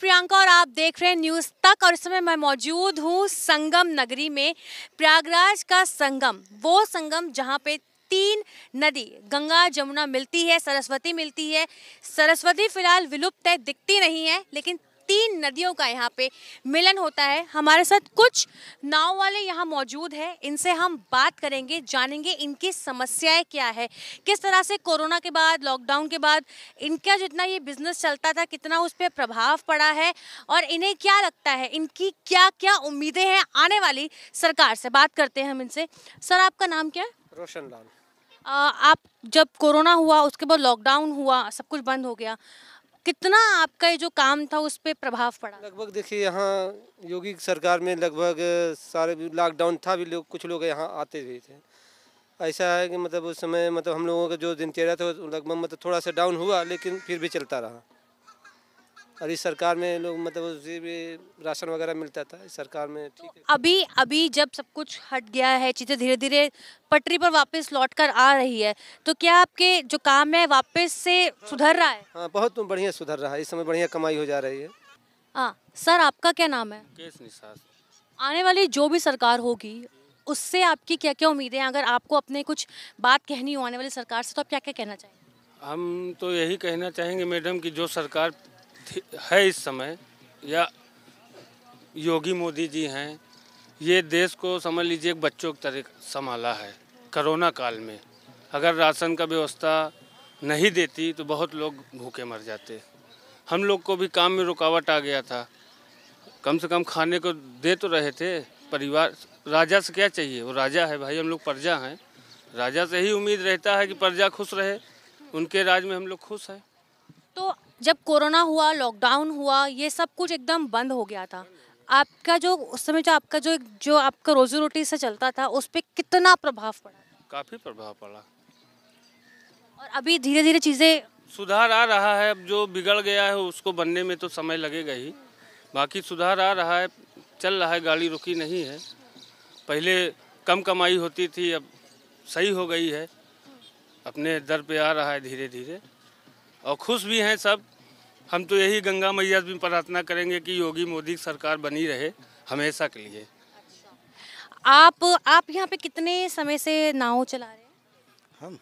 प्रियंका और आप देख रहे हैं न्यूज़ तक और इस समय मैं मौजूद हूँ संगम नगरी में प्रयागराज का संगम वो संगम जहाँ पे तीन नदी गंगा जमुना मिलती है सरस्वती मिलती है सरस्वती फिलहाल विलुप्त है दिखती नहीं है लेकिन तीन नदियों का यहाँ पे मिलन होता है हमारे साथ कुछ नाव वाले यहाँ मौजूद हैं इनसे हम बात करेंगे जानेंगे इनकी समस्याएं क्या है किस तरह से कोरोना के बाद लॉकडाउन के बाद इनका जितना ये बिजनेस चलता था कितना उस पर प्रभाव पड़ा है और इन्हें क्या लगता है इनकी क्या क्या उम्मीदें हैं आने वाली सरकार से बात करते हैं हम इनसे सर आपका नाम क्या है रोशन लाल आप जब कोरोना हुआ उसके बाद लॉकडाउन हुआ सब कुछ बंद हो गया कितना आपका ये जो काम था उस पर प्रभाव पड़ा लगभग देखिए यहाँ योगी सरकार में लगभग सारे लॉकडाउन था भी लोग कुछ लोग यहाँ आते भी थे ऐसा है कि मतलब उस समय मतलब हम लोगों का जो दिनचर्या था लगभग मतलब थोड़ा सा डाउन हुआ लेकिन फिर भी चलता रहा और इस सरकार में लोग मतलब उसे भी राशन वगैरह मिलता था इस सरकार में तो ठीक है अभी अभी जब सब कुछ हट गया है चीज़ें धीरे धीरे पटरी पर वापस लौट कर आ रही है तो क्या आपके जो काम है वापस से सुधर रहा है हाँ बहुत बढ़िया सुधर रहा है इस समय बढ़िया कमाई हो जा रही है हाँ सर आपका क्या नाम है आने वाली जो भी सरकार होगी उससे आपकी क्या क्या उम्मीदें है अगर आपको अपने कुछ बात कहनी हो आने वाली सरकार से तो आप क्या क्या कहना चाहेंगे हम तो यही कहना चाहेंगे मैडम कि जो सरकार है इस समय या योगी मोदी जी हैं ये देश को समझ लीजिए बच्चों की तरह संभाला है करोना काल में अगर राशन का व्यवस्था नहीं देती तो बहुत लोग भूखे मर जाते हम लोग को भी काम में रुकावट आ गया था कम से कम खाने को दे तो रहे थे परिवार राजा से क्या चाहिए वो राजा है भाई हम लोग प्रजा हैं राजा से ही उम्मीद रहता है कि प्रजा खुश रहे उनके राज में हम लोग खुश हैं तो जब कोरोना हुआ लॉकडाउन हुआ ये सब कुछ एकदम बंद हो गया था आपका जो उस समय जो आपका जो जो आपका रोजी रोटी से चलता था उस पर कितना प्रभाव पड़ा काफ़ी प्रभाव पड़ा और अभी धीरे धीरे चीज़ें सुधार आ रहा है अब जो बिगड़ गया है उसको बनने में तो समय लगेगा ही बाकी सुधार आ रहा है चल रहा है गाड़ी रुकी नहीं है पहले कम कमाई होती थी अब सही हो गई है अपने दर पे आ रहा है धीरे धीरे और खुश भी हैं सब हम तो यही गंगा मैया भी प्रार्थना करेंगे कि योगी मोदी सरकार बनी रहे हमेशा के लिए अच्छा। आप आप यहाँ पे कितने समय से नाव चला रहे हैं हम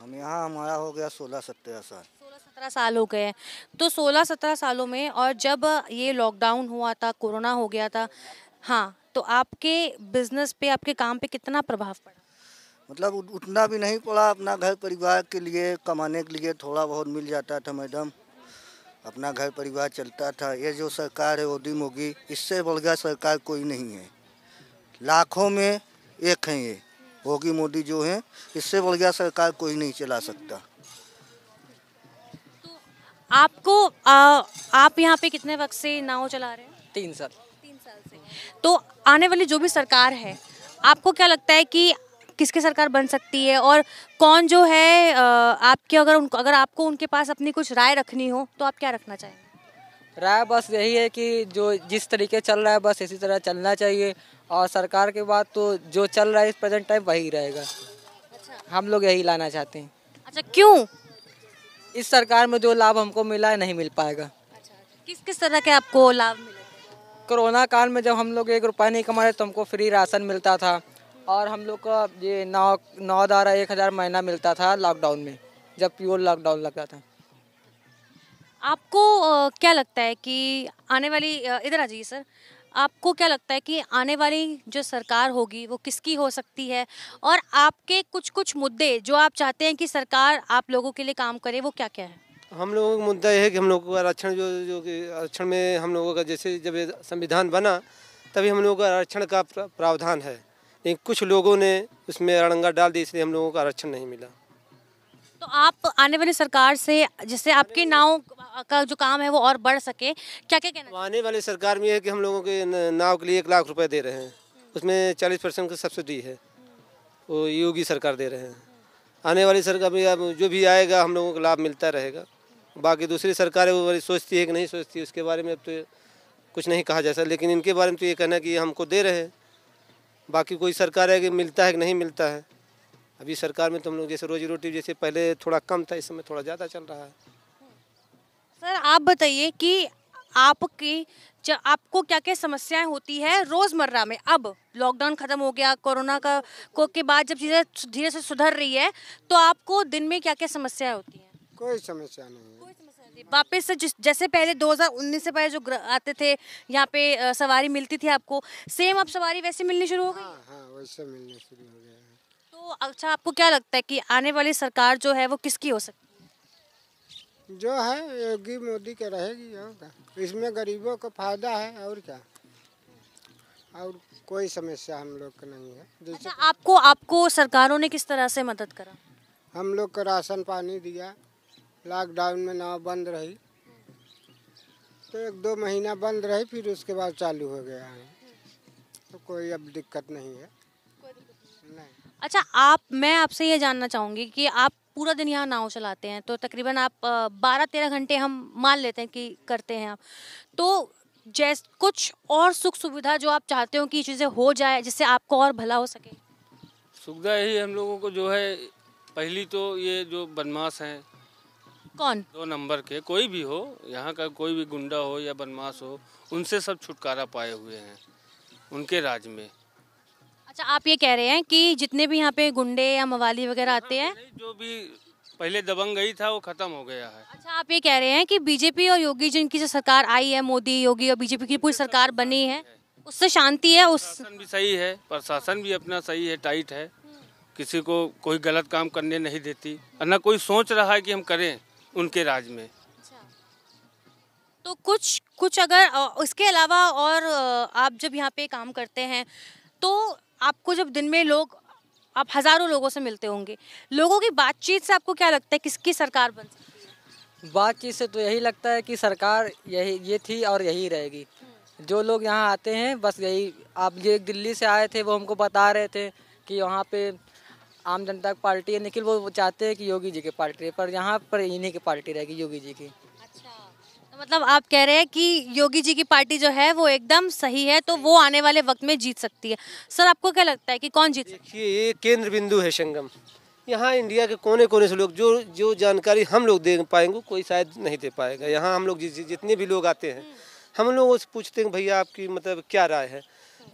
हम यहाँ हमारा हो गया सोलह सत्रह साल सोलह सत्रह साल हो गए तो सोलह सत्रह सालों में और जब ये लॉकडाउन हुआ था कोरोना हो गया था हाँ तो आपके बिजनेस पे आपके काम पे कितना प्रभाव पड़ा मतलब उतना भी नहीं पड़ा अपना घर परिवार के लिए कमाने के लिए थोड़ा बहुत मिल जाता था मैडम अपना घर परिवार चलता था ये जो सरकार है ओदी मोगी इससे बढ़िया सरकार कोई नहीं है लाखों में एक हैं ये होगी मोदी जो हैं इससे बढ़िया सरकार कोई नहीं चला सकता तो आपको आ, आप यहाँ पे कितने वक्त से नाव चला रहे हैं तीन साल तीन साल से तो आने वाली जो भी सरकार है आपको क्या लगता है कि किसकी सरकार बन सकती है और कौन जो है आपके अगर उनको अगर आपको उनके पास अपनी कुछ राय रखनी हो तो आप क्या रखना चाहेंगे राय बस यही है कि जो जिस तरीके चल रहा है बस इसी तरह चलना चाहिए और सरकार के बाद तो जो चल रहा है इस प्रेजेंट टाइम वही रहेगा अच्छा। हम लोग यही लाना चाहते हैं अच्छा क्यों इस सरकार में जो लाभ हमको मिला है नहीं मिल पाएगा अच्छा, अच्छा। किस किस तरह के आपको लाभ मिले कोरोना काल में जब हम लोग एक रुपया नहीं कमा रहे तो हमको फ्री राशन मिलता था और हम लोग का ये नौ नौ दारा एक हज़ार महीना मिलता था लॉकडाउन में जब प्योर लॉकडाउन लगा था आपको क्या लगता है कि आने वाली इधर आ जाइए सर आपको क्या लगता है कि आने वाली जो सरकार होगी वो किसकी हो सकती है और आपके कुछ कुछ मुद्दे जो आप चाहते हैं कि सरकार आप लोगों के लिए काम करे वो क्या क्या है हम लोगों का मुद्दा यह है कि हम लोगों का आरक्षण जो जो आरक्षण में हम लोगों का जैसे जब संविधान बना तभी हम लोगों का आरक्षण का प्रावधान है लेकिन कुछ लोगों ने उसमें अड़ंगा डाल दी इसलिए हम लोगों का आरक्षण नहीं मिला तो आप आने वाली सरकार से जिससे आपके नाव का जो काम है वो और बढ़ सके क्या क्या कहना आने वाली सरकार में है कि हम लोगों के नाव के लिए एक लाख रुपए दे रहे हैं उसमें चालीस परसेंट की सब्सिडी है वो योगी सरकार दे रहे हैं आने वाली सरकार में जो भी आएगा हम लोगों को लाभ मिलता रहेगा बाकी दूसरी सरकार वो बड़ी सोचती है कि नहीं सोचती उसके बारे में अब तो कुछ नहीं कहा जा सकता लेकिन इनके बारे में तो ये कहना कि हमको दे रहे हैं बाकी कोई सरकार है कि मिलता है कि नहीं मिलता है अभी सरकार में तुम तो लोग जैसे रोजी रोटी जैसे पहले थोड़ा कम था इस समय थोड़ा ज़्यादा चल रहा है सर आप बताइए कि आपकी आपको क्या क्या समस्याएं होती है रोज़मर्रा में अब लॉकडाउन ख़त्म हो गया कोरोना का को के बाद जब चीज़ें धीरे से सुधर रही है तो आपको दिन में क्या क्या समस्याएं होती हैं कोई समस्या नहीं है वापस से जैसे पहले 2019 से पहले जो आते थे यहाँ पे सवारी मिलती थी आपको सेम अब सवारी वैसे मिलनी शुरू हो गई हाँ, हाँ वैसे मिलने शुरू हो गया तो अच्छा आपको क्या लगता है कि आने वाली सरकार जो है वो किसकी हो सकती है जो है योगी मोदी के रहेगी इसमें गरीबों को फायदा है और क्या और कोई समस्या हम लोग को नहीं है अच्छा, आपको आपको सरकारों ने किस तरह से मदद करा हम लोग को राशन पानी दिया लॉकडाउन में नाव बंद रही तो एक दो महीना बंद रही फिर उसके बाद चालू हो गया है तो कोई अब दिक्कत नहीं है नहीं अच्छा आप मैं आपसे ये जानना चाहूँगी कि आप पूरा दिन यहाँ नाव चलाते हैं तो तकरीबन आप बारह तेरह घंटे हम मान लेते हैं कि करते हैं आप तो जैस कुछ और सुख सुविधा जो आप चाहते हो कि चीज़ें हो जाए जिससे आपको और भला हो सके सुविधा यही हम लोगों को जो है पहली तो ये जो बदमाश हैं कौन दो नंबर के कोई भी हो यहाँ का कोई भी गुंडा हो या बनमास हो उनसे सब छुटकारा पाए हुए हैं उनके राज में अच्छा आप ये कह रहे हैं कि जितने भी यहाँ पे गुंडे या मवाली वगैरह आते हैं जो भी पहले दबंग गई था वो खत्म हो गया है अच्छा आप ये कह रहे हैं कि बीजेपी और योगी जिनकी जो सरकार आई है मोदी योगी और बीजेपी की पूरी सरकार बनी है उससे शांति है उस भी सही है प्रशासन भी अपना सही है टाइट है किसी को कोई गलत काम करने नहीं देती और न कोई सोच रहा है कि हम करें उनके राज में अच्छा। तो कुछ कुछ अगर इसके अलावा और आप जब यहाँ पे काम करते हैं तो आपको जब दिन में लोग आप हज़ारों लोगों से मिलते होंगे लोगों की बातचीत से आपको क्या लगता है किसकी सरकार बन सकती है बातचीत से तो यही लगता है कि सरकार यही ये थी और यही रहेगी हम्म। जो लोग यहाँ आते हैं बस यही आप ये दिल्ली से आए थे वो हमको बता रहे थे कि वहाँ पे आम जनता की पार्टी है निखिल वो चाहते हैं कि योगी जी की पार्टी है पर यहाँ पर इन्हीं की पार्टी रहेगी योगी जी की अच्छा तो मतलब आप कह रहे हैं कि योगी जी की पार्टी जो है वो एकदम सही है तो वो आने वाले वक्त में जीत सकती है सर आपको क्या लगता है कि कौन जीत देखिए ये केंद्र बिंदु है संगम यहाँ इंडिया के कोने कोने से लोग जो जो जानकारी हम लोग दे पाएंगे कोई शायद नहीं दे पाएगा यहाँ हम लोग जितने भी लोग आते हैं हम्म। हम लोग उससे पूछते हैं भैया आपकी मतलब क्या राय है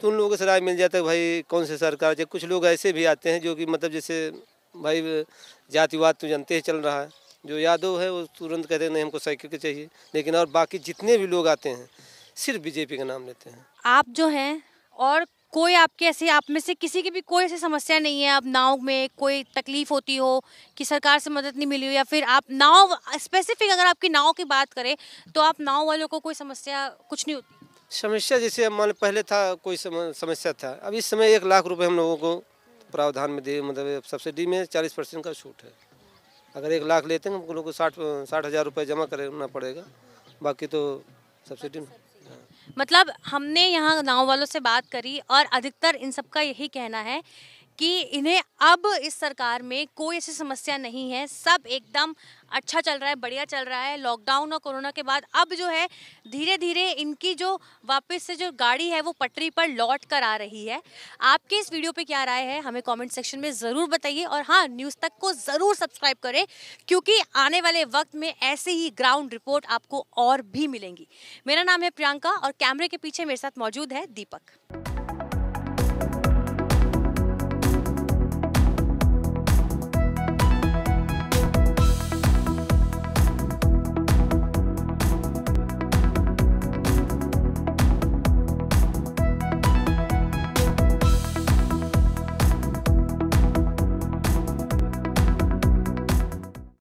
तो उन लोगों को सलाह मिल जाता है भाई कौन से सरकार जब कुछ लोग ऐसे भी आते हैं जो कि मतलब जैसे भाई जातिवाद तो जानते ही चल रहा है जो यादव है वो तुरंत कहते हैं नहीं हमको साइकिल के चाहिए लेकिन और बाकी जितने भी लोग आते हैं सिर्फ बीजेपी का नाम लेते हैं आप जो हैं और कोई आपके ऐसे आप में से किसी की भी कोई ऐसी समस्या नहीं है आप नाव में कोई तकलीफ होती हो कि सरकार से मदद नहीं मिली हो या फिर आप नाव स्पेसिफिक अगर आपकी नाव की बात करें तो आप नाव वालों को कोई समस्या कुछ नहीं होती समस्या जैसे मान पहले था कोई समस्या था अब इस समय एक लाख रुपए हम लोगों को प्रावधान में दे मतलब सब्सिडी में चालीस परसेंट का छूट है अगर एक लाख लेते हैं हम लोगों को साठ साठ हज़ार रुपये जमा करना पड़ेगा बाकी तो सब्सिडी हाँ। मतलब हमने यहाँ गाँव वालों से बात करी और अधिकतर इन सब का यही कहना है कि इन्हें अब इस सरकार में कोई ऐसी समस्या नहीं है सब एकदम अच्छा चल रहा है बढ़िया चल रहा है लॉकडाउन और कोरोना के बाद अब जो है धीरे धीरे इनकी जो वापस से जो गाड़ी है वो पटरी पर लौट कर आ रही है आपके इस वीडियो पे क्या राय है हमें कमेंट सेक्शन में ज़रूर बताइए और हाँ न्यूज़ तक को ज़रूर सब्सक्राइब करें क्योंकि आने वाले वक्त में ऐसे ही ग्राउंड रिपोर्ट आपको और भी मिलेंगी मेरा नाम है प्रियंका और कैमरे के पीछे मेरे साथ मौजूद है दीपक